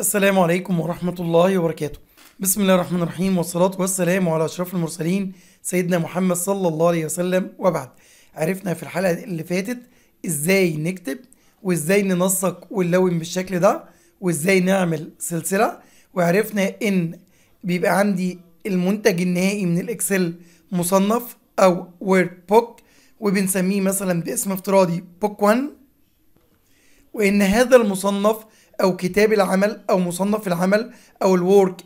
السلام عليكم ورحمة الله وبركاته بسم الله الرحمن الرحيم والصلاة والسلام على أشرف المرسلين سيدنا محمد صلى الله عليه وسلم وبعد عرفنا في الحلقة اللي فاتت إزاي نكتب وإزاي ننسق ونلون بالشكل ده وإزاي نعمل سلسلة وعرفنا إن بيبقى عندي المنتج النهائي من الإكسل مصنف أو وورد بوك وبنسميه مثلا باسم افتراضي بوك 1 وإن هذا المصنف او كتاب العمل او مصنف العمل او الورك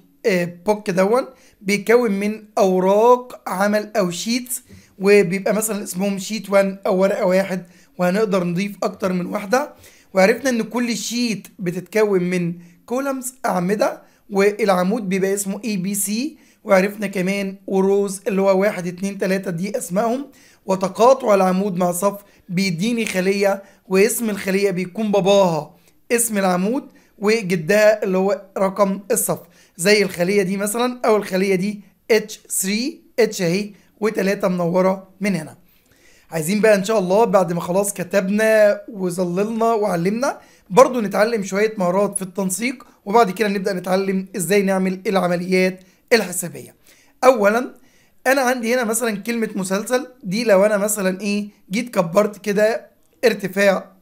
بوك آه، دون بيتكون من اوراق عمل او شيتس وبيبقى مثلا اسمهم شيت 1 او ورقه واحد وهنقدر نضيف اكتر من واحده وعرفنا ان كل شيت بتتكون من كولمز اعمده والعمود بيبقى اسمه اي بي سي وعرفنا كمان وروز اللي هو واحد اتنين تلاتة دي اسمائهم وتقاطع العمود مع صف بيديني خلية واسم الخلية بيكون باباها اسم العمود وجدها اللي هو رقم الصف زي الخليه دي مثلا او الخليه دي H3 H اهي وتلاتة منوره من هنا عايزين بقى ان شاء الله بعد ما خلاص كتبنا وظللنا وعلمنا برضو نتعلم شويه مهارات في التنسيق وبعد كده نبدا نتعلم ازاي نعمل العمليات الحسابيه اولا انا عندي هنا مثلا كلمه مسلسل دي لو انا مثلا ايه جيت كبرت كده ارتفاع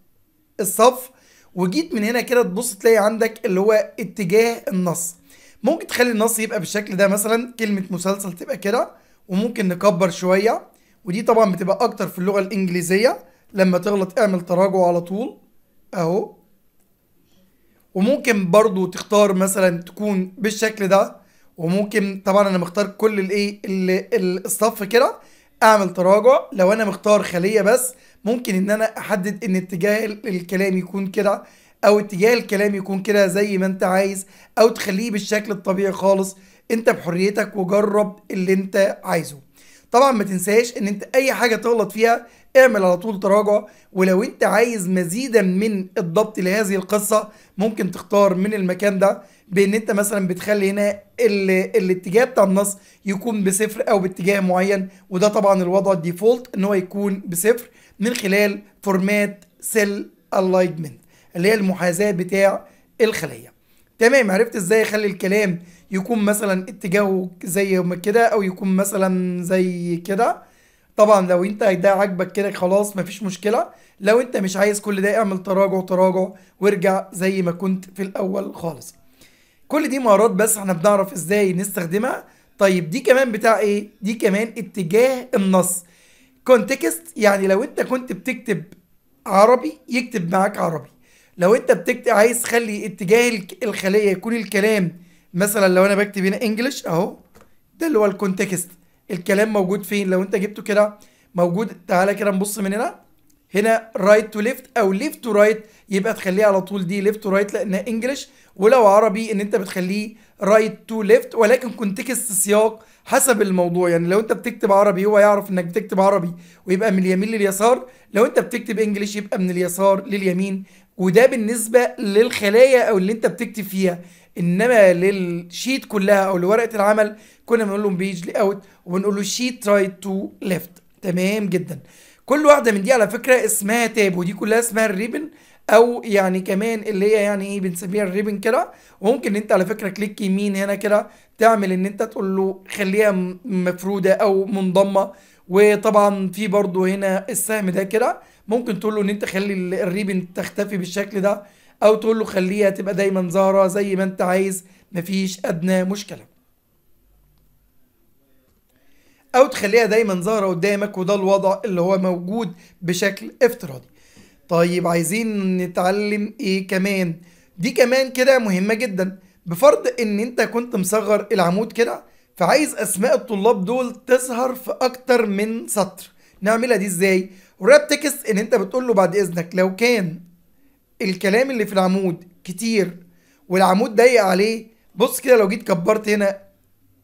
الصف وجيت من هنا كده تبص تلاقي عندك اللي هو اتجاه النص ممكن تخلي النص يبقى بالشكل ده مثلا كلمة مسلسل تبقى كده وممكن نكبر شوية ودي طبعا بتبقى أكتر في اللغة الإنجليزية لما تغلط اعمل تراجع على طول أهو وممكن برضو تختار مثلا تكون بالشكل ده وممكن طبعا انا مختار كل الايه الصف كده اعمل تراجع لو انا مختار خليه بس ممكن ان انا احدد ان اتجاه الكلام يكون كده او اتجاه الكلام يكون كده زي ما انت عايز او تخليه بالشكل الطبيعي خالص انت بحريتك وجرب اللي انت عايزه طبعا ما تنساش ان انت اي حاجه تغلط فيها اعمل على طول تراجع ولو انت عايز مزيدا من الضبط لهذه القصه ممكن تختار من المكان ده بان انت مثلا بتخلي هنا الاتجاه بتاع النص يكون بصفر او باتجاه معين وده طبعا الوضع الديفولت ان هو يكون بصفر من خلال فورمات سيل الايجمنت اللي هي المحاذاه بتاع الخليه تمام عرفت ازاي اخلي الكلام يكون مثلا اتجاهه زي كده او يكون مثلا زي كده طبعا لو انت ده عاجبك كده خلاص مفيش مشكله لو انت مش عايز كل ده اعمل تراجع تراجع وارجع زي ما كنت في الاول خالص كل دي مهارات بس احنا بنعرف ازاي نستخدمها طيب دي كمان بتاع ايه دي كمان اتجاه النص كونتكست يعني لو انت كنت بتكتب عربي يكتب معاك عربي لو انت بتكتب عايز تخلي اتجاه الخليه يكون الكلام مثلا لو انا بكتب هنا انجلش اهو ده اللي هو الكونتكست الكلام موجود فين لو انت جبته كده موجود تعالى كده نبص من هنا هنا رايت تو ليفت او ليفت تو رايت يبقى تخليه على طول دي ليفت تو رايت لانها انجلش ولو عربي ان انت بتخليه رايت تو ليفت ولكن كونتكست سياق حسب الموضوع يعني لو انت بتكتب عربي هو يعرف انك بتكتب عربي ويبقى من اليمين لليسار لو انت بتكتب انجلش يبقى من اليسار لليمين وده بالنسبه للخلايا او اللي انت بتكتب فيها انما للشيت كلها او لورقه العمل كنا بنقول لهم بيج لي اوت وبنقول له شيت رايت تو ليفت تمام جدا كل واحده من دي على فكره اسمها تاب ودي كلها اسمها الريبن او يعني كمان اللي هي يعني ايه بنسميها الريبن كده وممكن انت على فكره كليك يمين هنا كده تعمل ان انت تقول له خليها مفروده او منضمه وطبعا في برضو هنا السهم ده كده ممكن تقول له ان انت خلي الريبن تختفي بالشكل ده او تقول له خليها تبقى دايما زهرة زي ما انت عايز مفيش ادنى مشكلة او تخليها دايما زهرة قدامك وده الوضع اللي هو موجود بشكل افتراضي طيب عايزين نتعلم ايه كمان دي كمان كده مهمة جدا بفرض ان انت كنت مصغر العمود كده فعايز اسماء الطلاب دول تظهر في اكتر من سطر نعملها دي ازاي والراب تكست ان انت بتقول له بعد اذنك لو كان الكلام اللي في العمود كتير والعمود ضيق عليه بص كده لو جيت كبرت هنا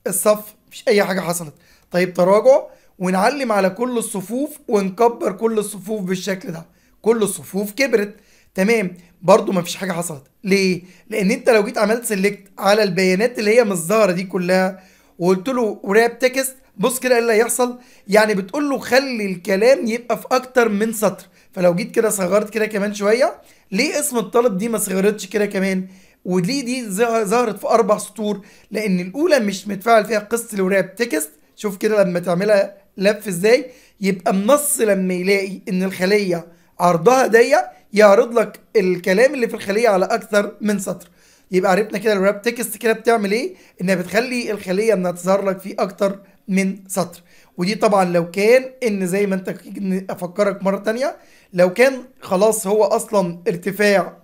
الصف مفيش اي حاجه حصلت طيب تراجع ونعلم على كل الصفوف ونكبر كل الصفوف بالشكل ده كل الصفوف كبرت تمام برضو مفيش حاجه حصلت ليه لان انت لو جيت عملت سيلكت على البيانات اللي هي مش ظاهره دي كلها وقلت له راب تكست بص كده ايه اللي هيحصل يعني بتقول له خلي الكلام يبقى في اكتر من سطر فلو جيت كده صغرت كده كمان شويه ليه اسم الطالب دي ما صغرتش كده كمان وليه دي ظهرت في اربع سطور لان الاولى مش متفاعل فيها قصه الوراب تكست شوف كده لما تعملها لف ازاي يبقى النص لما يلاقي ان الخليه عرضها ضيق يعرض لك الكلام اللي في الخليه على اكثر من سطر يبقى عرفنا كده الراب تكست كده بتعمل ايه انها بتخلي الخليه انها تظهر لك في اكتر من سطر ودي طبعا لو كان ان زي ما انت افكرك مره تانية لو كان خلاص هو اصلا ارتفاع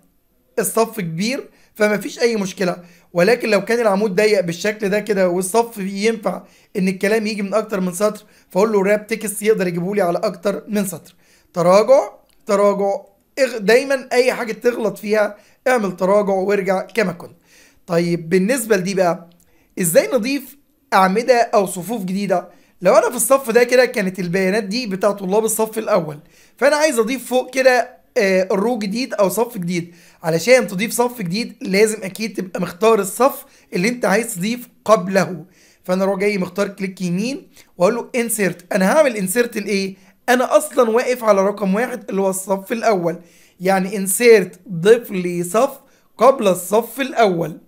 الصف كبير فما فيش اي مشكله ولكن لو كان العمود ضيق بالشكل ده كده والصف ينفع ان الكلام يجي من اكتر من سطر فاقول له راب تكست يقدر يجيبه لي على اكتر من سطر تراجع تراجع دايما اي حاجه تغلط فيها اعمل تراجع وارجع كما كنت طيب بالنسبه لدي بقى ازاي نضيف اعمده او صفوف جديده لو انا في الصف ده كده كانت البيانات دي بتاع طلاب الصف الاول فانا عايز اضيف فوق كده آه، الرو جديد او صف جديد علشان تضيف صف جديد لازم اكيد تبقى مختار الصف اللي انت عايز تضيف قبله فانا اروح جاي مختار كليك يمين واقول له انسيرت انا هعمل انسيرت لايه انا اصلا واقف على رقم واحد اللي هو الصف الاول يعني انسيرت ضيف لي صف قبل الصف الاول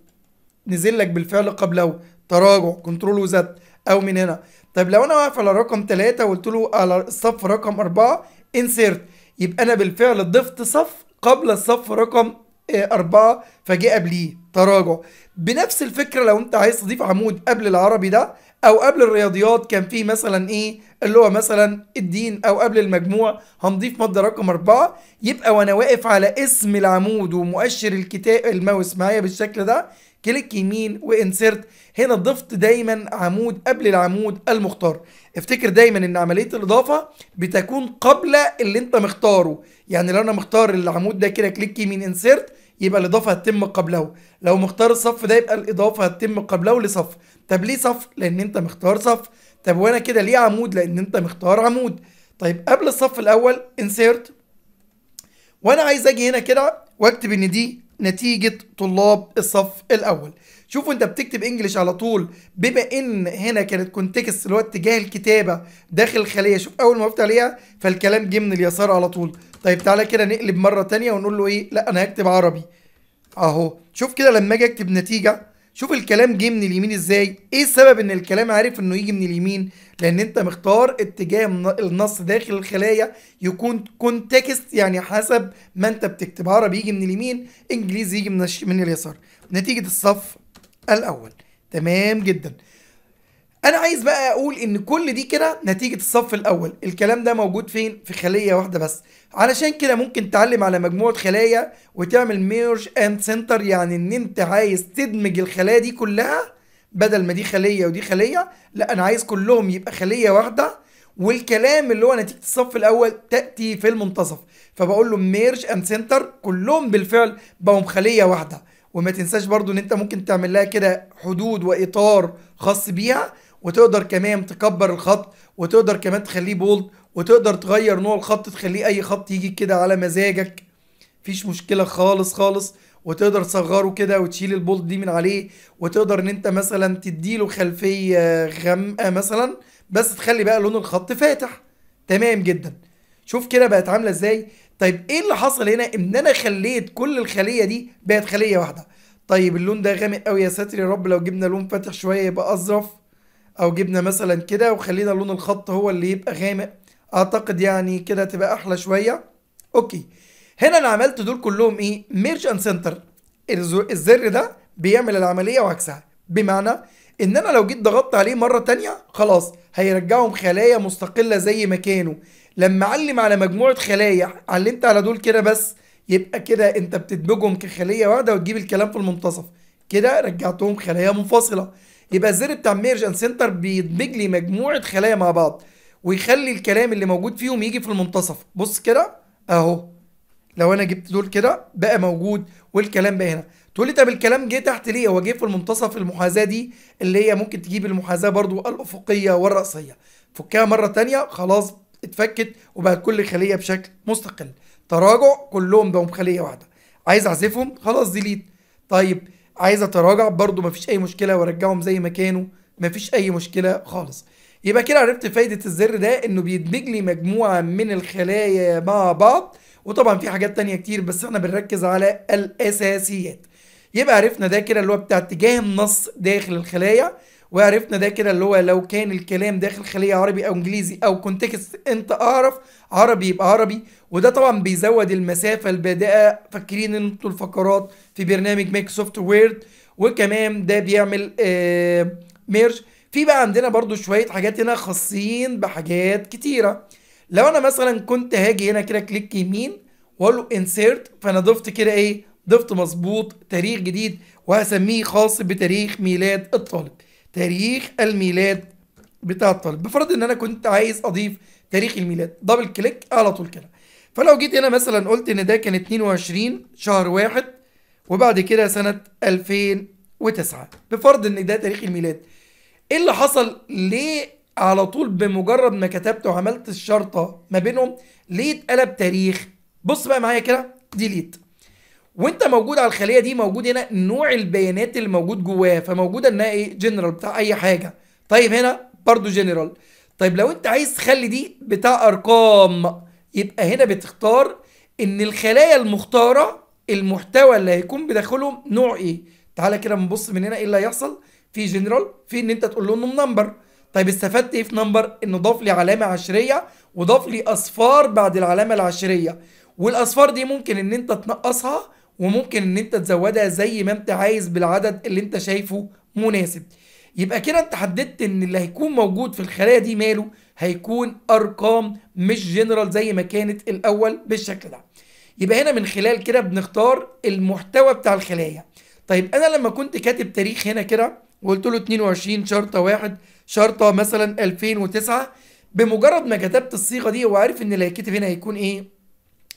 نزل لك بالفعل قبله تراجع كنترول وزد او من هنا طيب لو انا واقف على رقم 3 وقلت له على الصف رقم 4 انسيرت يبقى انا بالفعل ضفت صف قبل الصف رقم آه، أربعة فجاء قبليه تراجع بنفس الفكرة لو أنت عايز تضيف عمود قبل العربي ده أو قبل الرياضيات كان فيه مثلا إيه اللي هو مثلا الدين أو قبل المجموع هنضيف مادة رقم أربعة يبقى وأنا واقف على اسم العمود ومؤشر الكتاب الماوس معايا بالشكل ده كليك يمين وانسرت هنا ضفت دايما عمود قبل العمود المختار افتكر دايما ان عمليه الاضافه بتكون قبل اللي انت مختاره يعني لو انا مختار العمود ده كده كليك يمين انسرت يبقى الاضافه هتتم قبله لو مختار الصف ده يبقى الاضافه هتتم قبله لصف طب ليه صف لان انت مختار صف طب وانا كده ليه عمود لان انت مختار عمود طيب قبل الصف الاول انسرت وانا عايز اجي هنا كده واكتب ان دي نتيجه طلاب الصف الاول شوفوا انت بتكتب انجليش على طول بما ان هنا كانت كونتكست اللي هو اتجاه الكتابه داخل الخليه شوف اول ما وقفت عليها فالكلام جه من اليسار على طول طيب تعالى كده نقلب مره تانية ونقول له ايه لا انا هكتب عربي اهو شوف كده لما اجي اكتب نتيجه شوف الكلام جه من اليمين ازاي ايه السبب ان الكلام عارف انه يجي من اليمين لان انت مختار اتجاه النص داخل الخلايا يكون كونتكست يعني حسب ما انت بتكتب عربي يجي من اليمين انجليزي يجي من من اليسار نتيجه الصف الاول تمام جدا انا عايز بقى اقول ان كل دي كده نتيجه الصف الاول الكلام ده موجود فين في خليه واحده بس علشان كده ممكن تعلم على مجموعه خلايا وتعمل ميرج اند سنتر يعني ان انت عايز تدمج الخلايا دي كلها بدل ما دي خليه ودي خليه لا انا عايز كلهم يبقى خليه واحده والكلام اللي هو نتيجه الصف الاول تاتي في المنتصف فبقول له ميرج اند سنتر كلهم بالفعل بقوا خليه واحده وما تنساش برضو ان انت ممكن تعمل لها كده حدود واطار خاص بيها وتقدر كمان تكبر الخط وتقدر كمان تخليه بولد وتقدر تغير نوع الخط تخليه اي خط يجي كده على مزاجك مفيش مشكله خالص خالص وتقدر تصغره كده وتشيل البولت دي من عليه وتقدر ان انت مثلا تديله خلفيه غامقه مثلا بس تخلي بقى لون الخط فاتح تمام جدا شوف كده بقت عامله ازاي طيب ايه اللي حصل هنا ان انا خليت كل الخليه دي بقت خليه واحده طيب اللون ده غامق قوي يا ساتر يا رب لو جبنا لون فاتح شويه يبقى اظرف او جبنا مثلا كده وخلينا لون الخط هو اللي يبقى غامق اعتقد يعني كده تبقى احلى شويه اوكي هنا انا عملت دول كلهم ايه ميرج اند سنتر الزر ده بيعمل العمليه وعكسها بمعنى ان انا لو جيت ضغطت عليه مره تانية خلاص هيرجعهم خلايا مستقله زي ما كانوا لما علم على مجموعه خلايا علمت على دول كده بس يبقى كده انت بتدمجهم كخليه واحده وتجيب الكلام في المنتصف كده رجعتهم خلايا منفصله يبقى الزر بتاع ميرج اند سنتر بيدمج لي مجموعه خلايا مع بعض ويخلي الكلام اللي موجود فيهم يجي في المنتصف بص كده اهو لو انا جبت دول كده بقى موجود والكلام بقى هنا تقول لي طب الكلام جه تحت ليه هو جه في المنتصف المحاذاه دي اللي هي ممكن تجيب المحاذاه برضو الافقيه والراسيه فكها مره تانية خلاص اتفكت وبقت كل خليه بشكل مستقل تراجع كلهم بقوا خليه واحده عايز اعزفهم خلاص ديليت طيب عايز اتراجع برضو مفيش اي مشكله وارجعهم زي ما كانوا مفيش اي مشكله خالص يبقى كده عرفت فايده الزر ده انه بيدمج لي مجموعه من الخلايا مع بعض وطبعا في حاجات تانية كتير بس احنا بنركز على الاساسيات يبقى عرفنا ده كده اللي هو بتاع اتجاه النص داخل الخلايا وعرفنا ده كده اللي هو لو كان الكلام داخل خليه عربي او انجليزي او كونتكست انت اعرف عربي يبقى عربي وده طبعا بيزود المسافه البادئه فاكرين انتوا الفقرات في برنامج مايكروسوفت وورد وكمان ده بيعمل آه ميرج في بقى عندنا برضو شويه حاجات هنا خاصين بحاجات كتيره لو انا مثلا كنت هاجي هنا كده كليك يمين واقول له انسيرت فانا ضفت كده ايه ضفت مظبوط تاريخ جديد وهسميه خاص بتاريخ ميلاد الطالب تاريخ الميلاد بتاع الطالب بفرض ان انا كنت عايز اضيف تاريخ الميلاد دبل كليك على طول كده فلو جيت هنا مثلا قلت ان ده كان 22 شهر واحد وبعد كده سنة 2009 بفرض ان ده تاريخ الميلاد ايه اللي حصل ليه على طول بمجرد ما كتبت وعملت الشرطه ما بينهم ليه اتقلب تاريخ بص بقى معايا كده ديليت وانت موجود على الخليه دي موجود هنا نوع البيانات اللي موجود جواها فموجوده انها ايه جنرال بتاع اي حاجه طيب هنا برضو جنرال طيب لو انت عايز تخلي دي بتاع ارقام يبقى هنا بتختار ان الخلايا المختاره المحتوى اللي هيكون بداخله نوع ايه تعالى كده نبص من هنا ايه اللي هيحصل في جنرال في ان انت تقول لهم نمبر طيب استفدت ايه في نمبر انه ضاف لي علامه عشريه وضاف لي اصفار بعد العلامه العشريه والاصفار دي ممكن ان انت تنقصها وممكن ان انت تزودها زي ما انت عايز بالعدد اللي انت شايفه مناسب يبقى كده انت حددت ان اللي هيكون موجود في الخلايا دي ماله هيكون ارقام مش جنرال زي ما كانت الاول بالشكل ده يبقى هنا من خلال كده بنختار المحتوى بتاع الخلايا طيب انا لما كنت كاتب تاريخ هنا كده وقلت له 22 شرطه واحد شرطه مثلا 2009 بمجرد ما كتبت الصيغه دي هو عارف ان اللي هيتكتب هنا هيكون ايه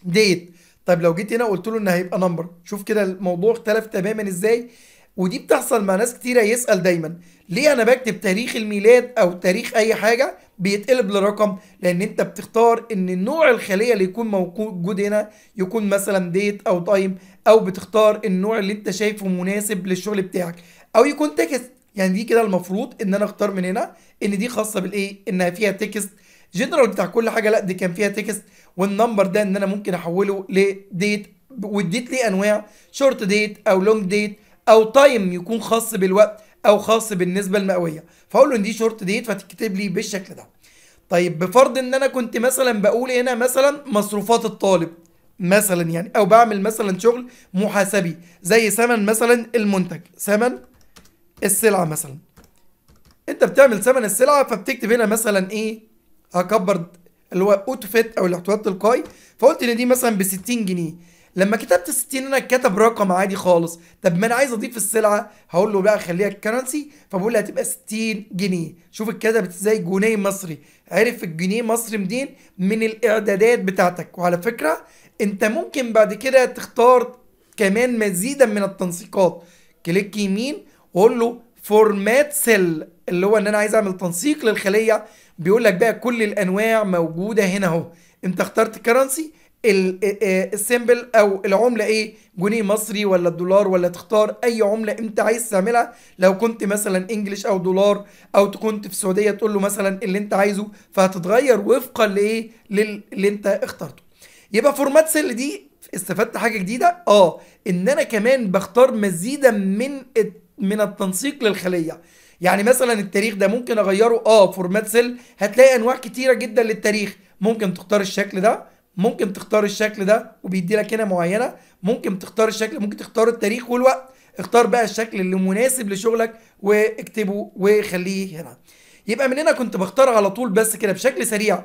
ديت طيب لو جيت هنا قلت له ان هيبقى نمبر شوف كده الموضوع اختلف تماما ازاي ودي بتحصل مع ناس كتيره يسال دايما ليه انا بكتب تاريخ الميلاد او تاريخ اي حاجه بيتقلب لرقم لان انت بتختار ان نوع الخليه اللي يكون موجود هنا يكون مثلا ديت او تايم او بتختار النوع اللي انت شايفه مناسب للشغل بتاعك او يكون تكست يعني دي كده المفروض ان انا اختار من هنا ان دي خاصه بالايه انها فيها تكست جنرال بتاع كل حاجه لا دي كان فيها تكست والنمبر ده ان انا ممكن احوله لديت وديت ليه انواع شورت ديت او لونج ديت او تايم يكون خاص بالوقت او خاص بالنسبه المئويه فاقول له ان دي شورت ديت فتتكتب لي بالشكل ده طيب بفرض ان انا كنت مثلا بقول هنا مثلا مصروفات الطالب مثلا يعني او بعمل مثلا شغل محاسبي زي ثمن مثلا المنتج ثمن السلعه مثلا انت بتعمل ثمن السلعه فبتكتب هنا مثلا ايه هكبر اللي هو اوتو فيت او الاحتواء التلقائي فقلت ان دي مثلا ب 60 جنيه لما كتبت 60 انا كتب رقم عادي خالص طب ما انا عايز اضيف السلعه هقول له بقى خليها الكرنسي فبقول له هتبقى 60 جنيه شوف اتكتبت ازاي جنيه مصري عرف الجنيه مصري منين من الاعدادات بتاعتك وعلى فكره انت ممكن بعد كده تختار كمان مزيدا من التنسيقات كليك يمين واقول له فورمات سيل اللي هو ان انا عايز اعمل تنسيق للخليه بيقول لك بقى كل الانواع موجوده هنا اهو انت اخترت كرنسي آه، السيمبل او العمله ايه جنيه مصري ولا الدولار ولا تختار اي عمله انت عايز تعملها لو كنت مثلا انجلش او دولار او كنت في السعوديه تقول له مثلا اللي انت عايزه فهتتغير وفقا لايه للي انت اخترته يبقى فورمات سيل دي استفدت حاجه جديده اه ان انا كمان بختار مزيدا من من التنسيق للخليه يعني مثلا التاريخ ده ممكن اغيره اه فورمات سيل هتلاقي انواع كتيره جدا للتاريخ ممكن تختار الشكل ده ممكن تختار الشكل ده وبيدي لك هنا معينه ممكن تختار الشكل ممكن تختار التاريخ والوقت اختار بقى الشكل اللي مناسب لشغلك واكتبه وخليه هنا يبقى من هنا كنت بختار على طول بس كده بشكل سريع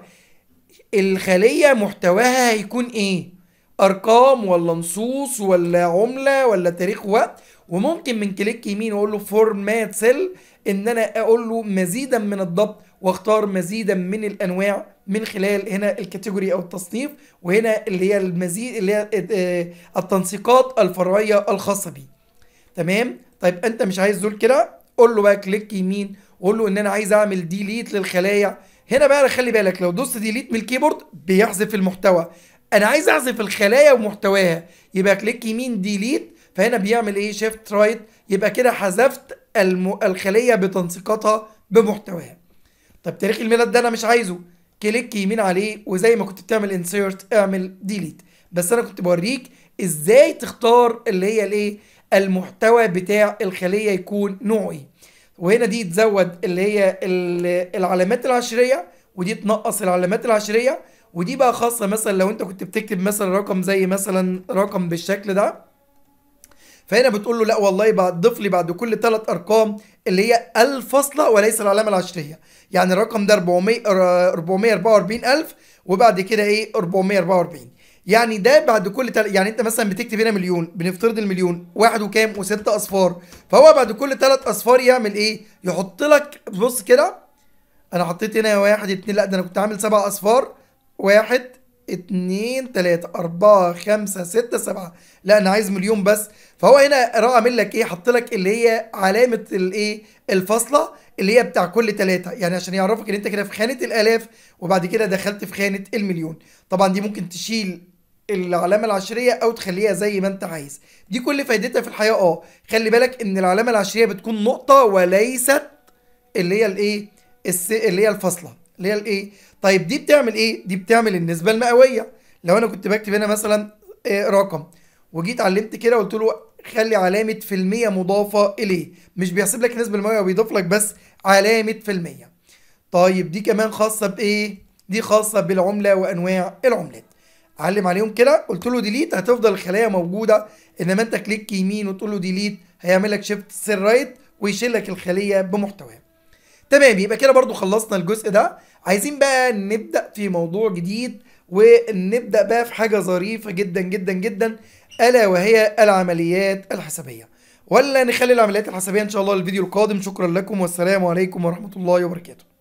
الخليه محتواها هيكون ايه ارقام ولا نصوص ولا عمله ولا تاريخ وقت وممكن من كليك يمين اقول له فورمات سيل ان انا اقول له مزيدا من الضبط واختار مزيدا من الانواع من خلال هنا الكاتيجوري او التصنيف وهنا اللي هي المزيد اللي هي آه، آه، التنسيقات الفرعيه الخاصه بيه تمام طيب انت مش عايز دول كده قول له بقى كليك يمين وقول له ان انا عايز اعمل ديليت للخلايا هنا بقى خلي بالك لو دوست ديليت من الكيبورد بيحذف المحتوى انا عايز احذف الخلايا ومحتواها يبقى كليك يمين ديليت فهنا بيعمل ايه شيفت رايت يبقى كده حذفت الم... الخليه بتنسيقاتها بمحتواها طب تاريخ الميلاد ده انا مش عايزه كليك يمين عليه وزي ما كنت بتعمل انسيرت اعمل ديليت بس انا كنت بوريك ازاي تختار اللي هي الايه المحتوى بتاع الخليه يكون نوعه ايه وهنا دي تزود اللي هي العلامات العشريه ودي تنقص العلامات العشريه ودي بقى خاصه مثلا لو انت كنت بتكتب مثلا رقم زي مثلا رقم بالشكل ده فهنا بتقول له لا والله ضيف لي بعد كل ثلاث ارقام اللي هي الفاصله وليس العلامه العشريه يعني الرقم ده 400 444000 وبعد كده ايه 444 يعني ده بعد كل تل... يعني انت مثلا بتكتب هنا مليون بنفترض المليون واحد وكام وستة اصفار فهو بعد كل ثلاث اصفار يعمل ايه يحط لك بص كده انا حطيت هنا واحد اتنين لا ده انا كنت عامل سبع اصفار واحد اتنين تلاتة أربعة خمسة ستة سبعة لا أنا عايز مليون بس فهو هنا راح عامل لك إيه حط لك اللي هي علامة الإيه الفاصلة اللي هي بتاع كل تلاتة يعني عشان يعرفك إن أنت كده في خانة الآلاف وبعد كده دخلت في خانة المليون طبعا دي ممكن تشيل العلامة العشرية أو تخليها زي ما أنت عايز دي كل فايدتها في الحياة أه خلي بالك إن العلامة العشرية بتكون نقطة وليست اللي هي الإيه اللي هي الفاصلة اللي هي الايه طيب دي بتعمل ايه دي بتعمل النسبه المئويه لو انا كنت بكتب هنا مثلا إيه رقم وجيت علمت كده قلت له خلي علامه في المية مضافه اليه مش بيحسب لك النسبه المئويه بيضيف لك بس علامه في المية طيب دي كمان خاصه بايه دي خاصه بالعمله وانواع العملات علم عليهم كده قلت له ديليت هتفضل الخلايا موجوده انما انت كليك يمين وتقول له ديليت هيعمل لك شيفت سير رايت ويشيل لك الخليه بمحتواها تمام يبقى كده برضو خلصنا الجزء ده عايزين بقى نبدأ في موضوع جديد ونبدأ بقى في حاجة ظريفة جدا جدا جدا ألا وهي العمليات الحسابية ولا نخلي العمليات الحسابية إن شاء الله للفيديو القادم شكرا لكم والسلام عليكم ورحمة الله وبركاته